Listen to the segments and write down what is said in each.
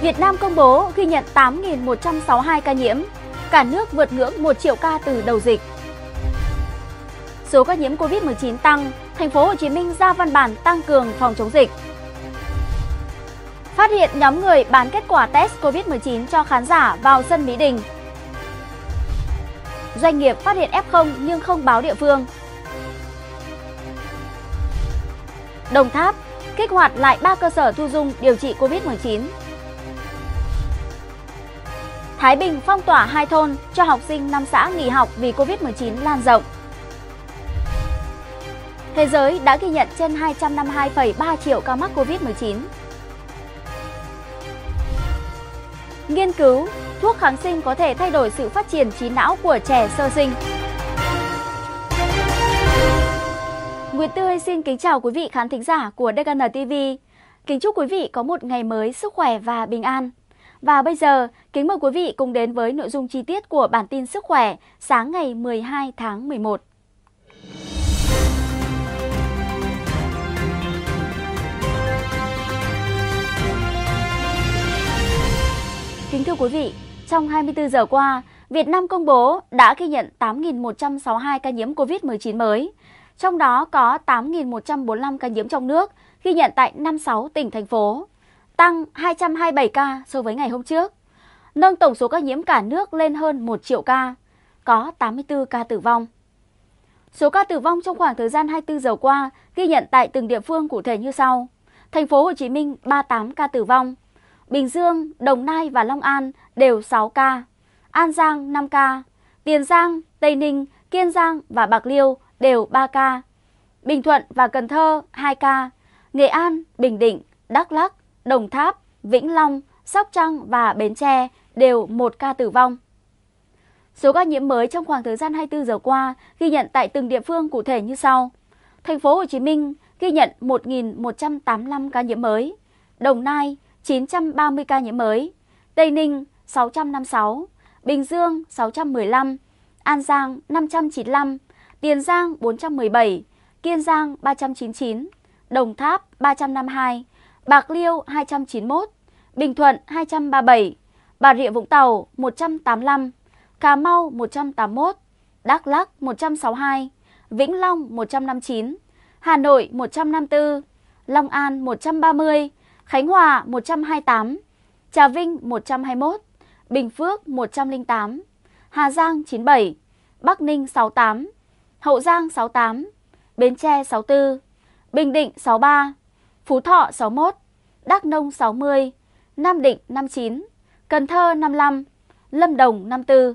Việt Nam công bố ghi nhận 8.162 ca nhiễm, cả nước vượt ngưỡng 1 triệu ca từ đầu dịch. Số ca nhiễm COVID-19 tăng, thành phố Hồ Chí Minh ra văn bản tăng cường phòng chống dịch. Phát hiện nhóm người bán kết quả test COVID-19 cho khán giả vào sân Mỹ Đình. Doanh nghiệp phát hiện F0 nhưng không báo địa phương. Đồng Tháp kích hoạt lại 3 cơ sở thu dung điều trị COVID-19. Thái Bình phong tỏa hai thôn cho học sinh năm xã nghỉ học vì Covid-19 lan rộng. Thế giới đã ghi nhận trên 252,3 triệu ca mắc Covid-19. Nghiên cứu, thuốc kháng sinh có thể thay đổi sự phát triển trí não của trẻ sơ sinh. Nguyệt Tươi xin kính chào quý vị khán thính giả của DKN TV. Kính chúc quý vị có một ngày mới sức khỏe và bình an. Và bây giờ, kính mời quý vị cùng đến với nội dung chi tiết của bản tin sức khỏe sáng ngày 12 tháng 11. Kính thưa quý vị, trong 24 giờ qua, Việt Nam công bố đã ghi nhận 8.162 ca nhiễm COVID-19 mới, trong đó có 8.145 ca nhiễm trong nước, ghi nhận tại 56 tỉnh thành phố tăng 227 ca so với ngày hôm trước, nâng tổng số ca nhiễm cả nước lên hơn 1 triệu ca, có 84 ca tử vong. Số ca tử vong trong khoảng thời gian 24 giờ qua ghi nhận tại từng địa phương cụ thể như sau. Thành phố Hồ Chí Minh 38 ca tử vong, Bình Dương, Đồng Nai và Long An đều 6 ca, An Giang 5 ca, Tiền Giang, Tây Ninh, Kiên Giang và Bạc Liêu đều 3 ca, Bình Thuận và Cần Thơ 2 ca, Nghệ An, Bình Định, Đắk Lắc, Đồng Tháp, Vĩnh Long, Sóc Trăng và Bến Tre đều một ca tử vong. Số ca nhiễm mới trong khoảng thời gian 24 giờ qua ghi nhận tại từng địa phương cụ thể như sau. Thành phố Hồ Chí Minh ghi nhận 1.185 ca nhiễm mới, Đồng Nai 930 ca nhiễm mới, Tây Ninh 656, Bình Dương 615, An Giang 595, Tiền Giang 417, Kiên Giang 399, Đồng Tháp 352, Bạc Liêu 291, Bình Thuận 237, Bà Rịa Vũng Tàu 185, Cà Mau 181, Đắk Lắk 162, Vĩnh Long 159, Hà Nội 154, Long An 130, Khánh Hòa 128, Trà Vinh 121, Bình Phước 108, Hà Giang 97, Bắc Ninh 68, Hậu Giang 68, Bến Tre 64, Bình Định 63, Phú Thọ 61, Đắk Nông 60, Nam Định 59, Cần Thơ 55, Lâm Đồng 54,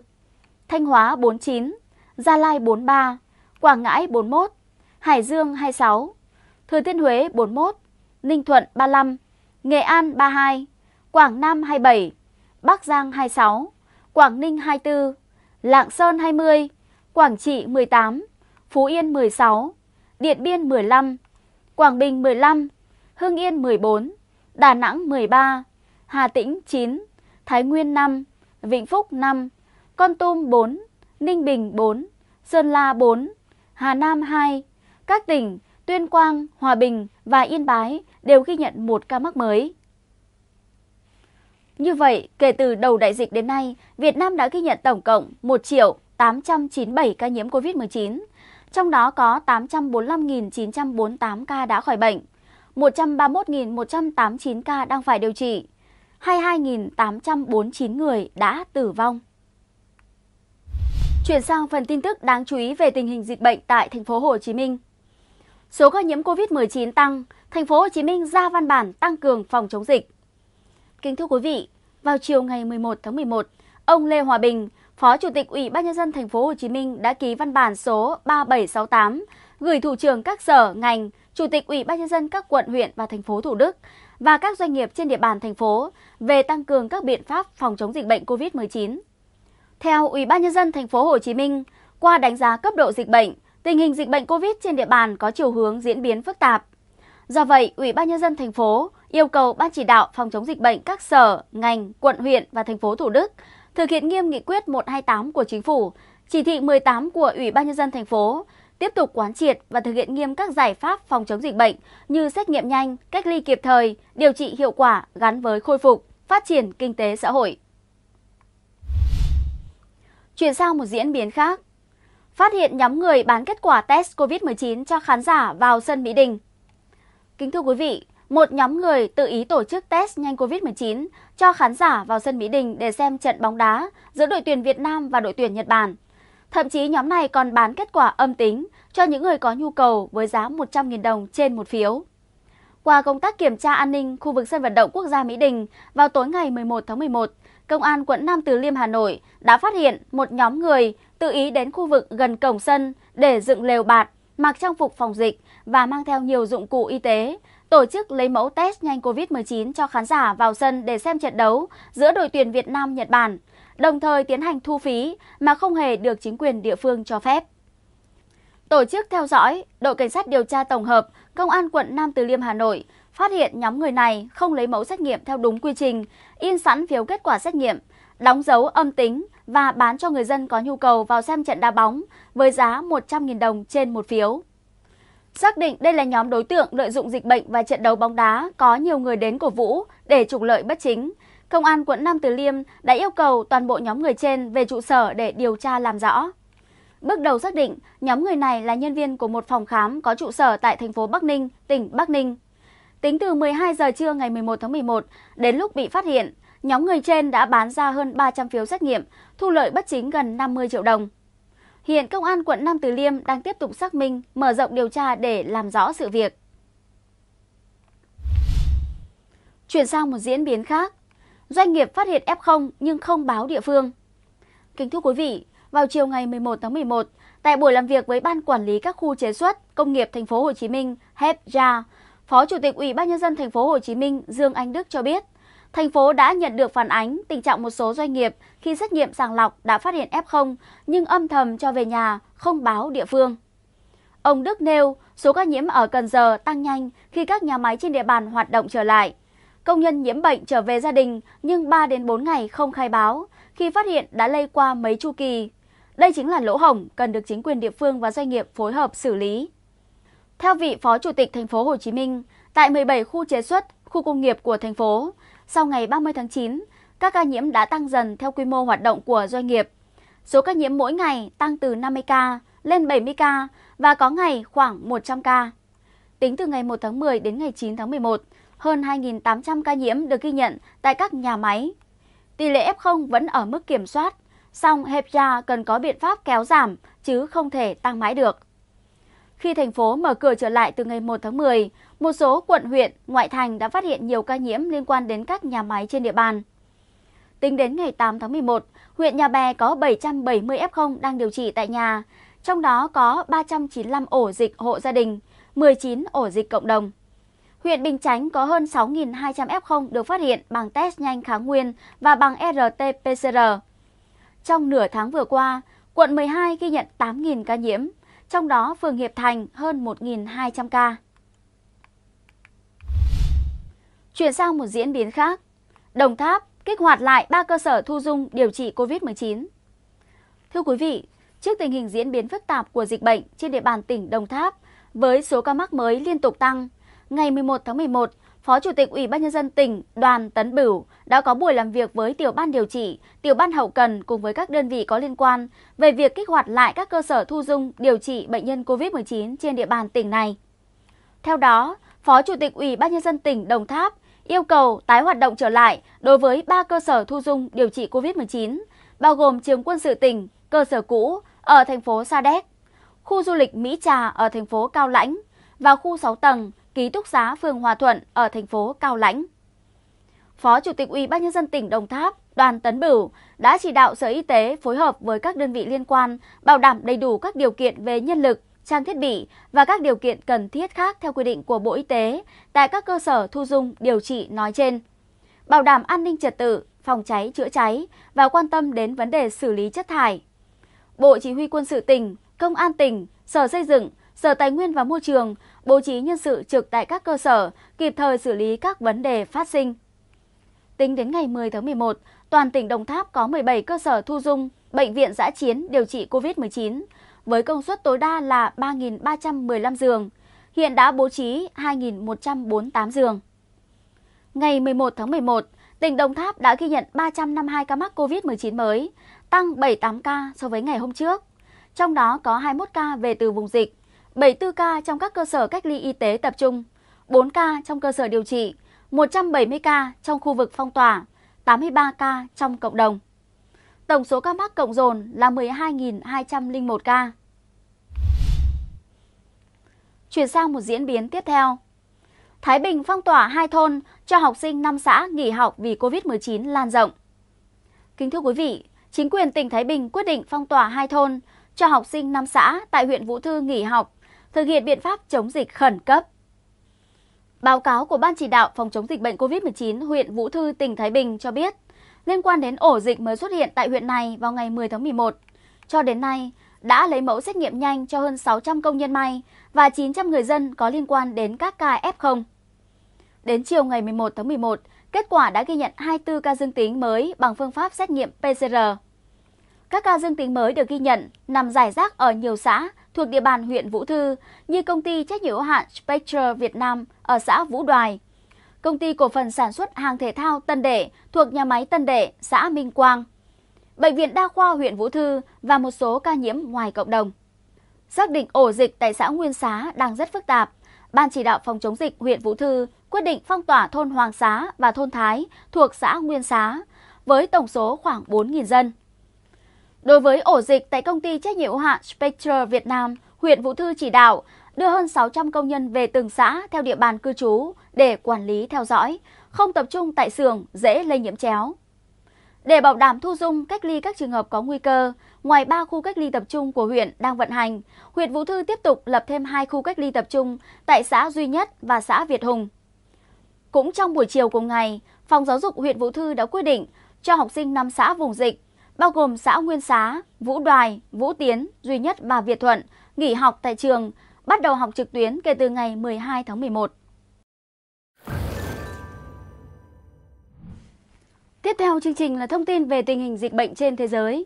Thanh Hóa 49, Gia Lai 43, Quảng Ngãi 41, Hải Dương 26, Thừa Thiên Huế 41, Ninh Thuận 35, Nghệ An 32, Quảng Nam 27, Bắc Giang 26, Quảng Ninh 24, Lạng Sơn 20, Quảng Trị 18, Phú Yên 16, Điện Biên 15, Quảng Bình 15, Hưng Yên 14, Đà Nẵng 13, Hà Tĩnh 9, Thái Nguyên 5, Vĩnh Phúc 5, Con Tum 4, Ninh Bình 4, Sơn La 4, Hà Nam 2. Các tỉnh Tuyên Quang, Hòa Bình và Yên Bái đều ghi nhận một ca mắc mới. Như vậy, kể từ đầu đại dịch đến nay, Việt Nam đã ghi nhận tổng cộng 1 triệu 897 ca nhiễm COVID-19, trong đó có 845.948 ca đã khỏi bệnh. 131.189 ca đang phải điều trị, 22.849 người đã tử vong. Chuyển sang phần tin tức đáng chú ý về tình hình dịch bệnh tại thành phố Hồ Chí Minh. Số ca nhiễm COVID-19 tăng, thành phố Hồ Chí Minh ra văn bản tăng cường phòng chống dịch. Kính thưa quý vị, vào chiều ngày 11 tháng 11, ông Lê Hòa Bình, Phó Chủ tịch Ủy ban nhân dân thành phố Hồ Chí Minh đã ký văn bản số 3768 gửi thủ trưởng các sở ngành Chủ tịch Ủy ban nhân dân các quận, huyện và thành phố Thủ Đức và các doanh nghiệp trên địa bàn thành phố về tăng cường các biện pháp phòng chống dịch bệnh COVID-19. Theo Ủy ban nhân dân thành phố Hồ Chí Minh, qua đánh giá cấp độ dịch bệnh, tình hình dịch bệnh COVID trên địa bàn có chiều hướng diễn biến phức tạp. Do vậy, Ủy ban nhân dân thành phố yêu cầu Ban chỉ đạo phòng chống dịch bệnh các sở, ngành, quận huyện và thành phố Thủ Đức thực hiện nghiêm nghị quyết 128 của chính phủ, chỉ thị 18 của Ủy ban nhân dân thành phố tiếp tục quán triệt và thực hiện nghiêm các giải pháp phòng chống dịch bệnh như xét nghiệm nhanh, cách ly kịp thời, điều trị hiệu quả gắn với khôi phục, phát triển kinh tế xã hội. Chuyển sang một diễn biến khác. Phát hiện nhóm người bán kết quả test COVID-19 cho khán giả vào sân Mỹ Đình. Kính thưa quý vị, một nhóm người tự ý tổ chức test nhanh COVID-19 cho khán giả vào sân Mỹ Đình để xem trận bóng đá giữa đội tuyển Việt Nam và đội tuyển Nhật Bản Thậm chí nhóm này còn bán kết quả âm tính cho những người có nhu cầu với giá 100.000 đồng trên một phiếu. Qua công tác kiểm tra an ninh khu vực sân vận động quốc gia Mỹ Đình vào tối ngày 11 tháng 11, Công an quận Nam Từ Liêm Hà Nội đã phát hiện một nhóm người tự ý đến khu vực gần cổng sân để dựng lều bạt, mặc trang phục phòng dịch và mang theo nhiều dụng cụ y tế, tổ chức lấy mẫu test nhanh COVID-19 cho khán giả vào sân để xem trận đấu giữa đội tuyển Việt Nam-Nhật Bản – đồng thời tiến hành thu phí mà không hề được chính quyền địa phương cho phép. Tổ chức theo dõi, đội cảnh sát điều tra tổng hợp Công an quận Nam Từ Liêm Hà Nội phát hiện nhóm người này không lấy mẫu xét nghiệm theo đúng quy trình, in sẵn phiếu kết quả xét nghiệm, đóng dấu âm tính và bán cho người dân có nhu cầu vào xem trận đá bóng với giá 100.000 đồng trên một phiếu. Xác định đây là nhóm đối tượng lợi dụng dịch bệnh và trận đấu bóng đá có nhiều người đến cổ vũ để trục lợi bất chính – Công an quận Nam Từ Liêm đã yêu cầu toàn bộ nhóm người trên về trụ sở để điều tra làm rõ. Bước đầu xác định, nhóm người này là nhân viên của một phòng khám có trụ sở tại thành phố Bắc Ninh, tỉnh Bắc Ninh. Tính từ 12 giờ trưa ngày 11 tháng 11 đến lúc bị phát hiện, nhóm người trên đã bán ra hơn 300 phiếu xét nghiệm, thu lợi bất chính gần 50 triệu đồng. Hiện công an quận Nam Từ Liêm đang tiếp tục xác minh, mở rộng điều tra để làm rõ sự việc. Chuyển sang một diễn biến khác, Doanh nghiệp phát hiện F0 nhưng không báo địa phương. Kính thưa quý vị, vào chiều ngày 11 tháng 11, tại buổi làm việc với Ban Quản lý các khu chế xuất công nghiệp thành phố Hồ Chí Minh HEPJA, Phó Chủ tịch Ủy ban nhân dân thành phố Hồ Chí Minh Dương Anh Đức cho biết, thành phố đã nhận được phản ánh tình trạng một số doanh nghiệp khi xét nghiệm sàng lọc đã phát hiện F0 nhưng âm thầm cho về nhà, không báo địa phương. Ông Đức nêu số ca nhiễm ở Cần Giờ tăng nhanh khi các nhà máy trên địa bàn hoạt động trở lại. Công nhân nhiễm bệnh trở về gia đình nhưng 3 đến 4 ngày không khai báo, khi phát hiện đã lây qua mấy chu kỳ. Đây chính là lỗ hổng cần được chính quyền địa phương và doanh nghiệp phối hợp xử lý. Theo vị Phó Chủ tịch thành phố Hồ Chí Minh, tại 17 khu chế xuất, khu công nghiệp của thành phố, sau ngày 30 tháng 9, các ca nhiễm đã tăng dần theo quy mô hoạt động của doanh nghiệp. Số ca nhiễm mỗi ngày tăng từ 50 ca lên 70 ca và có ngày khoảng 100 ca. Tính từ ngày 1 tháng 10 đến ngày 9 tháng 11, hơn 2.800 ca nhiễm được ghi nhận tại các nhà máy. Tỷ lệ F0 vẫn ở mức kiểm soát, song HEPJA cần có biện pháp kéo giảm chứ không thể tăng mãi được. Khi thành phố mở cửa trở lại từ ngày 1 tháng 10, một số quận huyện, ngoại thành đã phát hiện nhiều ca nhiễm liên quan đến các nhà máy trên địa bàn. Tính đến ngày 8 tháng 11, huyện Nhà Bè có 770 F0 đang điều trị tại nhà, trong đó có 395 ổ dịch hộ gia đình, 19 ổ dịch cộng đồng. Huyện Bình Chánh có hơn 6.200 F0 được phát hiện bằng test nhanh kháng nguyên và bằng RT-PCR. Trong nửa tháng vừa qua, quận 12 ghi nhận 8.000 ca nhiễm, trong đó phường Hiệp Thành hơn 1.200 ca. Chuyển sang một diễn biến khác, Đồng Tháp kích hoạt lại 3 cơ sở thu dung điều trị COVID-19. Thưa quý vị, trước tình hình diễn biến phức tạp của dịch bệnh trên địa bàn tỉnh Đồng Tháp, với số ca mắc mới liên tục tăng, ngày 11 tháng 11, Phó Chủ tịch Ủy ban Nhân dân tỉnh Đoàn Tấn Bửu đã có buổi làm việc với tiểu ban điều trị, tiểu ban hậu cần cùng với các đơn vị có liên quan về việc kích hoạt lại các cơ sở thu dung điều trị bệnh nhân COVID-19 trên địa bàn tỉnh này. Theo đó, Phó Chủ tịch Ủy ban Nhân dân tỉnh Đồng Tháp yêu cầu tái hoạt động trở lại đối với 3 cơ sở thu dung điều trị COVID-19, bao gồm trường quân sự tỉnh, cơ sở cũ ở thành phố Sa Đéc, khu du lịch Mỹ Trà ở thành phố Cao Lãnh và khu 6 tầng ký túc xá phường Hòa Thuận ở thành phố Cao Lãnh. Phó Chủ tịch Ủy ban nhân dân tỉnh Đồng Tháp Đoàn Tấn Bửu đã chỉ đạo Sở Y tế phối hợp với các đơn vị liên quan bảo đảm đầy đủ các điều kiện về nhân lực, trang thiết bị và các điều kiện cần thiết khác theo quy định của Bộ Y tế tại các cơ sở thu dung điều trị nói trên. Bảo đảm an ninh trật tự, phòng cháy chữa cháy và quan tâm đến vấn đề xử lý chất thải. Bộ Chỉ huy quân sự tỉnh, Công an tỉnh, Sở Xây dựng, Sở Tài nguyên và Môi trường bố trí nhân sự trực tại các cơ sở, kịp thời xử lý các vấn đề phát sinh. Tính đến ngày 10 tháng 11, toàn tỉnh Đồng Tháp có 17 cơ sở thu dung, bệnh viện giã chiến điều trị COVID-19 với công suất tối đa là 3.315 giường. Hiện đã bố trí 2.148 giường. Ngày 11 tháng 11, tỉnh Đồng Tháp đã ghi nhận 352 ca mắc COVID-19 mới, tăng 78 ca so với ngày hôm trước. Trong đó có 21 ca về từ vùng dịch, 74 ca trong các cơ sở cách ly y tế tập trung, 4 ca trong cơ sở điều trị, 170 ca trong khu vực phong tỏa, 83 ca trong cộng đồng. Tổng số ca mắc cộng dồn là 12.201 ca. Chuyển sang một diễn biến tiếp theo. Thái Bình phong tỏa hai thôn cho học sinh 5 xã nghỉ học vì COVID-19 lan rộng. Kính thưa quý vị, chính quyền tỉnh Thái Bình quyết định phong tỏa hai thôn cho học sinh 5 xã tại huyện Vũ Thư nghỉ học thực hiện biện pháp chống dịch khẩn cấp. Báo cáo của Ban chỉ đạo phòng chống dịch bệnh COVID-19 huyện Vũ Thư, tỉnh Thái Bình cho biết, liên quan đến ổ dịch mới xuất hiện tại huyện này vào ngày 10 tháng 11, cho đến nay đã lấy mẫu xét nghiệm nhanh cho hơn 600 công nhân may và 900 người dân có liên quan đến các ca F0. Đến chiều ngày 11 tháng 11, kết quả đã ghi nhận 24 ca dương tính mới bằng phương pháp xét nghiệm PCR. Các ca dương tính mới được ghi nhận nằm rải rác ở nhiều xã thuộc địa bàn huyện Vũ Thư như công ty trách nhiệm hữu hạn Spectre Việt Nam ở xã Vũ Đoài, công ty cổ phần sản xuất hàng thể thao Tân Đệ thuộc nhà máy Tân Đệ, xã Minh Quang, bệnh viện đa khoa huyện Vũ Thư và một số ca nhiễm ngoài cộng đồng. Xác định ổ dịch tại xã Nguyên Xá đang rất phức tạp, Ban chỉ đạo phòng chống dịch huyện Vũ Thư quyết định phong tỏa thôn Hoàng Xá và thôn Thái thuộc xã Nguyên Xá với tổng số khoảng 4.000 dân. Đối với ổ dịch tại công ty trách nhiệm hữu hạn Spectre Việt Nam, huyện Vũ Thư chỉ đạo đưa hơn 600 công nhân về từng xã theo địa bàn cư trú để quản lý theo dõi, không tập trung tại xưởng dễ lây nhiễm chéo. Để bảo đảm thu dung cách ly các trường hợp có nguy cơ, ngoài 3 khu cách ly tập trung của huyện đang vận hành, huyện Vũ Thư tiếp tục lập thêm 2 khu cách ly tập trung tại xã Duy Nhất và xã Việt Hùng. Cũng trong buổi chiều cùng ngày, Phòng Giáo dục huyện Vũ Thư đã quyết định cho học sinh 5 xã vùng dịch bao gồm xã Nguyên Xá, Vũ Đoài, Vũ Tiến, duy nhất bà Việt Thuận, nghỉ học tại trường, bắt đầu học trực tuyến kể từ ngày 12 tháng 11. Tiếp theo chương trình là thông tin về tình hình dịch bệnh trên thế giới.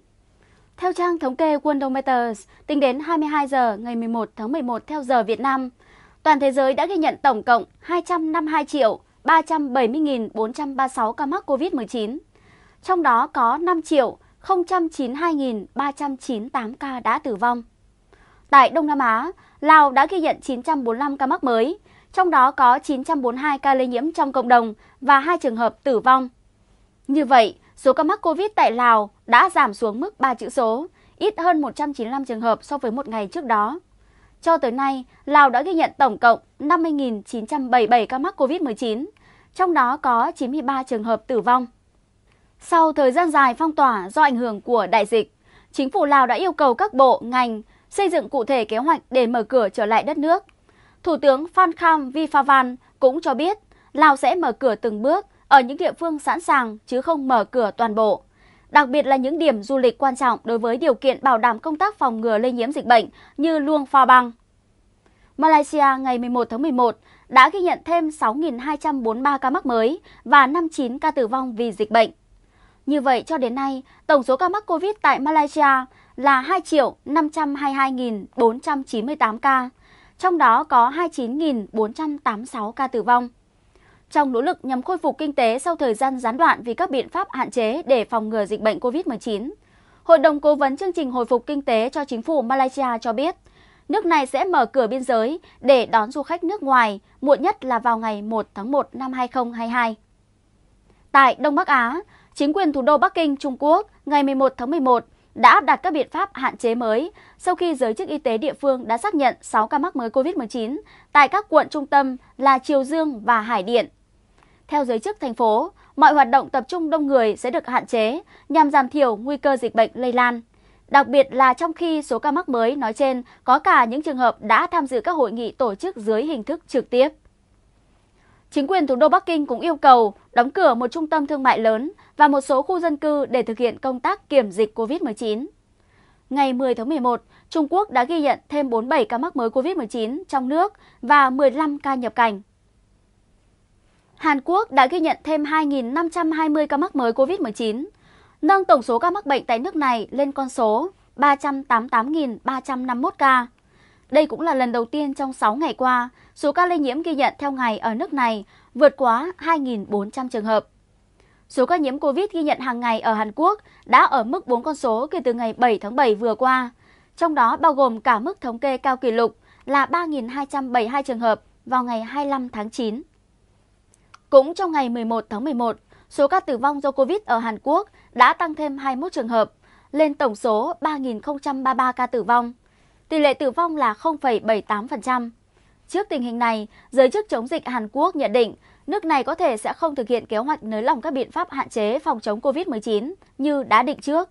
Theo trang thống kê Worldometers, tính đến 22 giờ ngày 11 tháng 11 theo giờ Việt Nam, toàn thế giới đã ghi nhận tổng cộng 252 triệu 370.436 ca mắc COVID-19. Trong đó có 5 triệu 092.398 ca đã tử vong. Tại Đông Nam Á, Lào đã ghi nhận 945 ca mắc mới, trong đó có 942 ca lây nhiễm trong cộng đồng và 2 trường hợp tử vong. Như vậy, số ca mắc COVID tại Lào đã giảm xuống mức 3 chữ số, ít hơn 195 trường hợp so với một ngày trước đó. Cho tới nay, Lào đã ghi nhận tổng cộng 50.977 ca mắc COVID-19, trong đó có 93 trường hợp tử vong. Sau thời gian dài phong tỏa do ảnh hưởng của đại dịch, chính phủ Lào đã yêu cầu các bộ, ngành xây dựng cụ thể kế hoạch để mở cửa trở lại đất nước. Thủ tướng Phan Vi Pha Vifavan cũng cho biết Lào sẽ mở cửa từng bước ở những địa phương sẵn sàng chứ không mở cửa toàn bộ. Đặc biệt là những điểm du lịch quan trọng đối với điều kiện bảo đảm công tác phòng ngừa lây nhiễm dịch bệnh như Luang Pha Bang. Malaysia ngày 11 tháng 11 đã ghi nhận thêm 6.243 ca mắc mới và 59 ca tử vong vì dịch bệnh. Như vậy cho đến nay, tổng số ca mắc Covid tại Malaysia là 2 triệu 522.498 ca, trong đó có 29.486 ca tử vong. Trong nỗ lực nhằm khôi phục kinh tế sau thời gian gián đoạn vì các biện pháp hạn chế để phòng ngừa dịch bệnh COVID-19, Hội đồng Cố vấn Chương trình Hồi phục Kinh tế cho chính phủ Malaysia cho biết, nước này sẽ mở cửa biên giới để đón du khách nước ngoài, muộn nhất là vào ngày 1 tháng 1 năm 2022. Tại Đông Bắc Á, chính quyền thủ đô Bắc Kinh, Trung Quốc ngày 11 tháng 11 đã áp đặt các biện pháp hạn chế mới sau khi giới chức y tế địa phương đã xác nhận 6 ca mắc mới COVID-19 tại các quận trung tâm là Triều Dương và Hải Điện. Theo giới chức thành phố, mọi hoạt động tập trung đông người sẽ được hạn chế nhằm giảm thiểu nguy cơ dịch bệnh lây lan. Đặc biệt là trong khi số ca mắc mới nói trên có cả những trường hợp đã tham dự các hội nghị tổ chức dưới hình thức trực tiếp. Chính quyền thủ đô Bắc Kinh cũng yêu cầu đóng cửa một trung tâm thương mại lớn và một số khu dân cư để thực hiện công tác kiểm dịch COVID-19. Ngày 10 tháng 11, Trung Quốc đã ghi nhận thêm 47 ca mắc mới COVID-19 trong nước và 15 ca nhập cảnh. Hàn Quốc đã ghi nhận thêm 2.520 ca mắc mới COVID-19, nâng tổng số ca mắc bệnh tại nước này lên con số 388.351 ca. Đây cũng là lần đầu tiên trong 6 ngày qua Số ca lây nhiễm ghi nhận theo ngày ở nước này vượt quá 2.400 trường hợp. Số ca nhiễm COVID ghi nhận hàng ngày ở Hàn Quốc đã ở mức 4 con số kể từ ngày 7 tháng 7 vừa qua, trong đó bao gồm cả mức thống kê cao kỷ lục là 3.272 trường hợp vào ngày 25 tháng 9. Cũng trong ngày 11 tháng 11, số ca tử vong do COVID ở Hàn Quốc đã tăng thêm 21 trường hợp, lên tổng số 3.033 ca tử vong. Tỷ lệ tử vong là 0,78%. Trước tình hình này, giới chức chống dịch Hàn Quốc nhận định nước này có thể sẽ không thực hiện kế hoạch nới lỏng các biện pháp hạn chế phòng chống COVID-19 như đã định trước.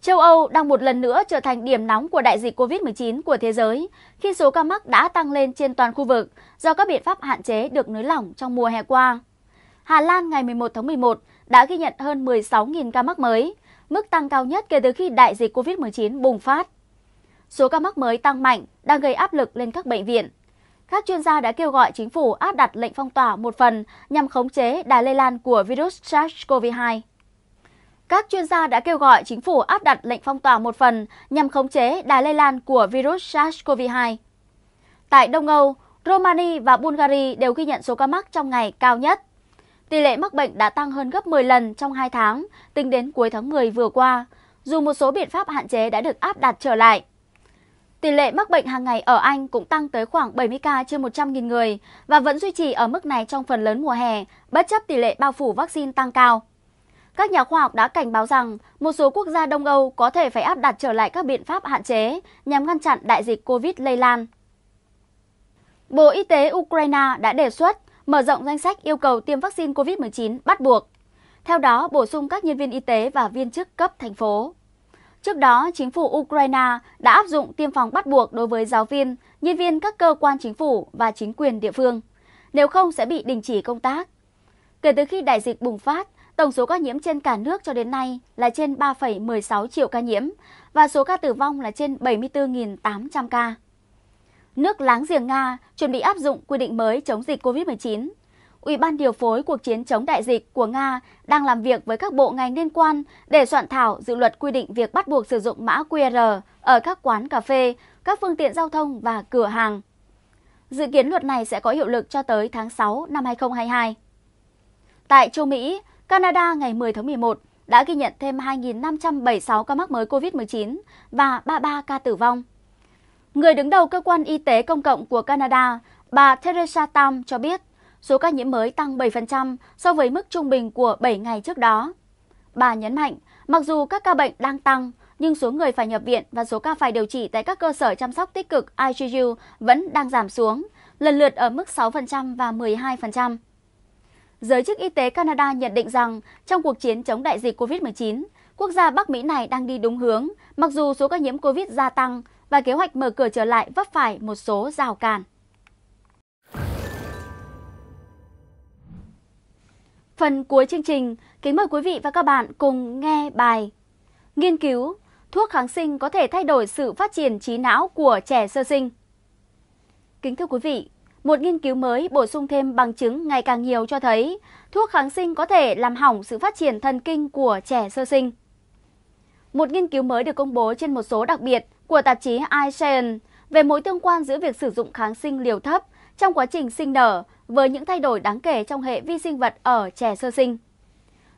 Châu Âu đang một lần nữa trở thành điểm nóng của đại dịch COVID-19 của thế giới khi số ca mắc đã tăng lên trên toàn khu vực do các biện pháp hạn chế được nới lỏng trong mùa hè qua. Hà Lan ngày 11 tháng 11 đã ghi nhận hơn 16.000 ca mắc mới, mức tăng cao nhất kể từ khi đại dịch COVID-19 bùng phát số ca mắc mới tăng mạnh đang gây áp lực lên các bệnh viện. Các chuyên gia đã kêu gọi chính phủ áp đặt lệnh phong tỏa một phần nhằm khống chế đà lây lan của virus SARS-CoV-2. Các chuyên gia đã kêu gọi chính phủ áp đặt lệnh phong tỏa một phần nhằm khống chế đà lây lan của virus SARS-CoV-2. Tại Đông Âu, Romania và Bulgaria đều ghi nhận số ca mắc trong ngày cao nhất. Tỷ lệ mắc bệnh đã tăng hơn gấp 10 lần trong 2 tháng, tính đến cuối tháng 10 vừa qua, dù một số biện pháp hạn chế đã được áp đặt trở lại. Tỷ lệ mắc bệnh hàng ngày ở Anh cũng tăng tới khoảng 70 ca trên 100.000 người và vẫn duy trì ở mức này trong phần lớn mùa hè, bất chấp tỷ lệ bao phủ vaccine tăng cao. Các nhà khoa học đã cảnh báo rằng một số quốc gia Đông Âu có thể phải áp đặt trở lại các biện pháp hạn chế nhằm ngăn chặn đại dịch COVID lây lan. Bộ Y tế Ukraine đã đề xuất mở rộng danh sách yêu cầu tiêm vaccine COVID-19 bắt buộc. Theo đó, bổ sung các nhân viên y tế và viên chức cấp thành phố. Trước đó, chính phủ Ukraine đã áp dụng tiêm phòng bắt buộc đối với giáo viên, nhân viên các cơ quan chính phủ và chính quyền địa phương. Nếu không sẽ bị đình chỉ công tác. Kể từ khi đại dịch bùng phát, tổng số ca nhiễm trên cả nước cho đến nay là trên 3,16 triệu ca nhiễm và số ca tử vong là trên 74.800 ca. Nước láng giềng Nga chuẩn bị áp dụng quy định mới chống dịch COVID-19. Ủy ban điều phối cuộc chiến chống đại dịch của Nga đang làm việc với các bộ ngành liên quan để soạn thảo dự luật quy định việc bắt buộc sử dụng mã QR ở các quán cà phê, các phương tiện giao thông và cửa hàng. Dự kiến luật này sẽ có hiệu lực cho tới tháng 6 năm 2022. Tại châu Mỹ, Canada ngày 10 tháng 11 đã ghi nhận thêm 2.576 ca mắc mới COVID-19 và 33 ca tử vong. Người đứng đầu cơ quan y tế công cộng của Canada, bà Theresa Tam cho biết số ca nhiễm mới tăng 7% so với mức trung bình của 7 ngày trước đó. Bà nhấn mạnh, mặc dù các ca bệnh đang tăng, nhưng số người phải nhập viện và số ca phải điều trị tại các cơ sở chăm sóc tích cực ICU vẫn đang giảm xuống, lần lượt ở mức 6% và 12%. Giới chức y tế Canada nhận định rằng trong cuộc chiến chống đại dịch COVID-19, quốc gia Bắc Mỹ này đang đi đúng hướng, mặc dù số ca nhiễm COVID gia tăng và kế hoạch mở cửa trở lại vấp phải một số rào cản. Phần cuối chương trình, kính mời quý vị và các bạn cùng nghe bài Nghiên cứu thuốc kháng sinh có thể thay đổi sự phát triển trí não của trẻ sơ sinh. Kính thưa quý vị, một nghiên cứu mới bổ sung thêm bằng chứng ngày càng nhiều cho thấy thuốc kháng sinh có thể làm hỏng sự phát triển thần kinh của trẻ sơ sinh. Một nghiên cứu mới được công bố trên một số đặc biệt của tạp chí iScience về mối tương quan giữa việc sử dụng kháng sinh liều thấp trong quá trình sinh nở với những thay đổi đáng kể trong hệ vi sinh vật ở trẻ sơ sinh.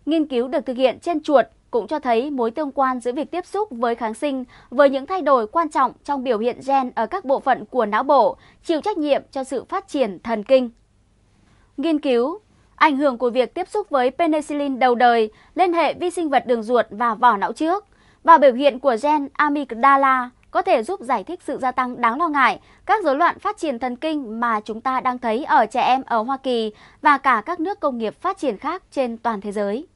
Nghiên cứu được thực hiện trên chuột cũng cho thấy mối tương quan giữa việc tiếp xúc với kháng sinh với những thay đổi quan trọng trong biểu hiện gen ở các bộ phận của não bộ, chịu trách nhiệm cho sự phát triển thần kinh. Nghiên cứu Ảnh hưởng của việc tiếp xúc với penicillin đầu đời lên hệ vi sinh vật đường ruột và vỏ não trước và biểu hiện của gen amygdala có thể giúp giải thích sự gia tăng đáng lo ngại các rối loạn phát triển thần kinh mà chúng ta đang thấy ở trẻ em ở Hoa Kỳ và cả các nước công nghiệp phát triển khác trên toàn thế giới.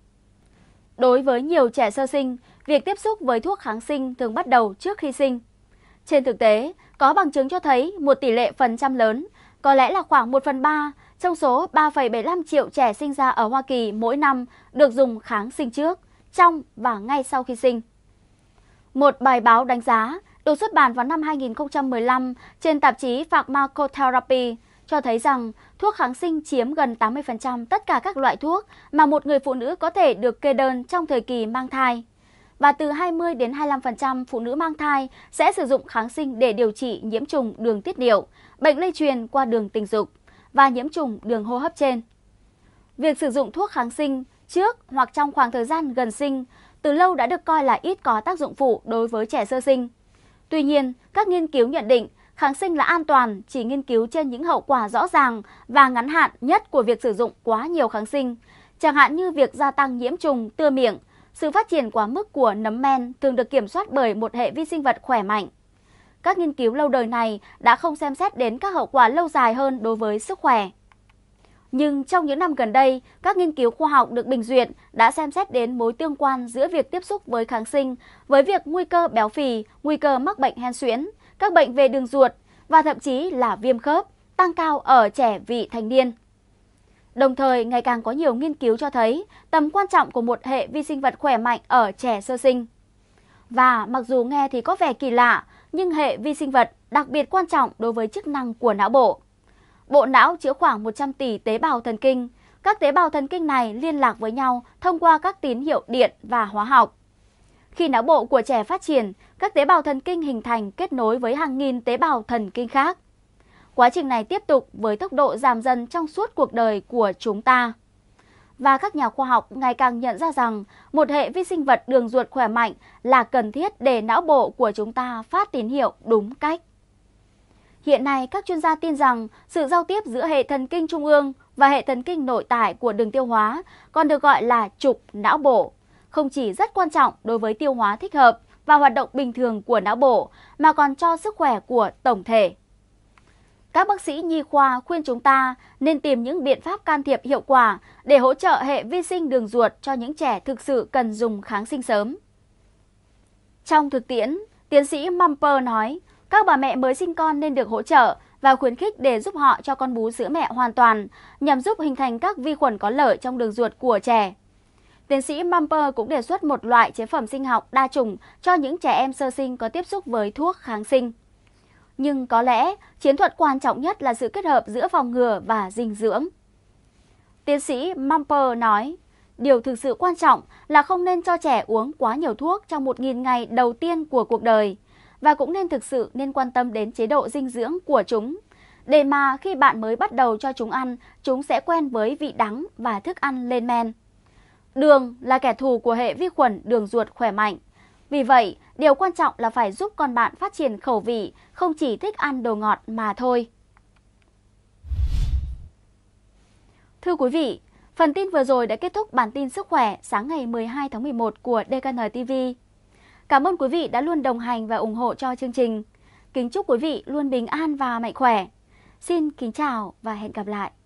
Đối với nhiều trẻ sơ sinh, việc tiếp xúc với thuốc kháng sinh thường bắt đầu trước khi sinh. Trên thực tế, có bằng chứng cho thấy một tỷ lệ phần trăm lớn, có lẽ là khoảng 1 phần 3, trong số 3,75 triệu trẻ sinh ra ở Hoa Kỳ mỗi năm được dùng kháng sinh trước, trong và ngay sau khi sinh. Một bài báo đánh giá được xuất bản vào năm 2015 trên tạp chí Pharmacotherapy cho thấy rằng thuốc kháng sinh chiếm gần 80% tất cả các loại thuốc mà một người phụ nữ có thể được kê đơn trong thời kỳ mang thai. Và từ 20 đến 25% phụ nữ mang thai sẽ sử dụng kháng sinh để điều trị nhiễm trùng đường tiết niệu, bệnh lây truyền qua đường tình dục và nhiễm trùng đường hô hấp trên. Việc sử dụng thuốc kháng sinh trước hoặc trong khoảng thời gian gần sinh từ lâu đã được coi là ít có tác dụng phụ đối với trẻ sơ sinh. Tuy nhiên, các nghiên cứu nhận định kháng sinh là an toàn chỉ nghiên cứu trên những hậu quả rõ ràng và ngắn hạn nhất của việc sử dụng quá nhiều kháng sinh, chẳng hạn như việc gia tăng nhiễm trùng, tưa miệng. Sự phát triển quá mức của nấm men thường được kiểm soát bởi một hệ vi sinh vật khỏe mạnh. Các nghiên cứu lâu đời này đã không xem xét đến các hậu quả lâu dài hơn đối với sức khỏe. Nhưng trong những năm gần đây, các nghiên cứu khoa học được bình duyệt đã xem xét đến mối tương quan giữa việc tiếp xúc với kháng sinh với việc nguy cơ béo phì, nguy cơ mắc bệnh hen suyễn, các bệnh về đường ruột và thậm chí là viêm khớp tăng cao ở trẻ vị thành niên. Đồng thời, ngày càng có nhiều nghiên cứu cho thấy tầm quan trọng của một hệ vi sinh vật khỏe mạnh ở trẻ sơ sinh. Và mặc dù nghe thì có vẻ kỳ lạ, nhưng hệ vi sinh vật đặc biệt quan trọng đối với chức năng của não bộ. Bộ não chứa khoảng 100 tỷ tế bào thần kinh. Các tế bào thần kinh này liên lạc với nhau thông qua các tín hiệu điện và hóa học. Khi não bộ của trẻ phát triển, các tế bào thần kinh hình thành kết nối với hàng nghìn tế bào thần kinh khác. Quá trình này tiếp tục với tốc độ giảm dần trong suốt cuộc đời của chúng ta. Và các nhà khoa học ngày càng nhận ra rằng một hệ vi sinh vật đường ruột khỏe mạnh là cần thiết để não bộ của chúng ta phát tín hiệu đúng cách. Hiện nay, các chuyên gia tin rằng sự giao tiếp giữa hệ thần kinh trung ương và hệ thần kinh nội tải của đường tiêu hóa còn được gọi là trục não bộ. Không chỉ rất quan trọng đối với tiêu hóa thích hợp và hoạt động bình thường của não bộ mà còn cho sức khỏe của tổng thể. Các bác sĩ nhi khoa khuyên chúng ta nên tìm những biện pháp can thiệp hiệu quả để hỗ trợ hệ vi sinh đường ruột cho những trẻ thực sự cần dùng kháng sinh sớm. Trong thực tiễn, tiến sĩ Mumper nói, các bà mẹ mới sinh con nên được hỗ trợ và khuyến khích để giúp họ cho con bú sữa mẹ hoàn toàn, nhằm giúp hình thành các vi khuẩn có lợi trong đường ruột của trẻ. Tiến sĩ Mumper cũng đề xuất một loại chế phẩm sinh học đa chủng cho những trẻ em sơ sinh có tiếp xúc với thuốc kháng sinh. Nhưng có lẽ, chiến thuật quan trọng nhất là sự kết hợp giữa phòng ngừa và dinh dưỡng. Tiến sĩ Mumper nói, điều thực sự quan trọng là không nên cho trẻ uống quá nhiều thuốc trong 1.000 ngày đầu tiên của cuộc đời và cũng nên thực sự nên quan tâm đến chế độ dinh dưỡng của chúng. Để mà khi bạn mới bắt đầu cho chúng ăn, chúng sẽ quen với vị đắng và thức ăn lên men. Đường là kẻ thù của hệ vi khuẩn đường ruột khỏe mạnh. Vì vậy, điều quan trọng là phải giúp con bạn phát triển khẩu vị, không chỉ thích ăn đồ ngọt mà thôi. Thưa quý vị, phần tin vừa rồi đã kết thúc bản tin sức khỏe sáng ngày 12 tháng 11 của DKN TV. Cảm ơn quý vị đã luôn đồng hành và ủng hộ cho chương trình. Kính chúc quý vị luôn bình an và mạnh khỏe. Xin kính chào và hẹn gặp lại.